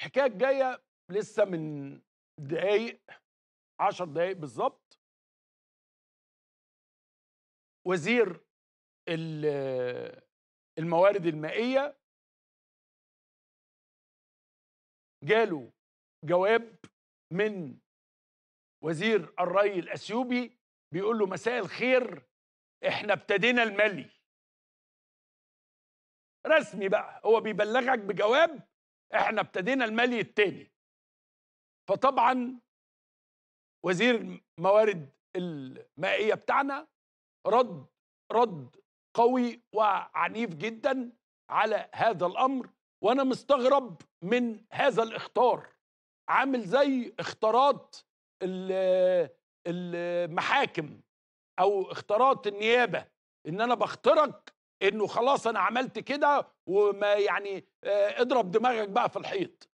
الحكايه الجايه لسه من دقايق عشر دقايق بالظبط وزير الموارد المائيه جاله جواب من وزير الري الاثيوبي بيقول له مساء الخير احنا ابتدينا الملي رسمي بقى هو بيبلغك بجواب احنا ابتدينا المالي التاني فطبعا وزير موارد المائيه بتاعنا رد رد قوي وعنيف جدا على هذا الامر وانا مستغرب من هذا الاختار عامل زي اختارات المحاكم او اختارات النيابه ان انا بخترق انه خلاص انا عملت كده وما يعني آه، اضرب دماغك بقى في الحيط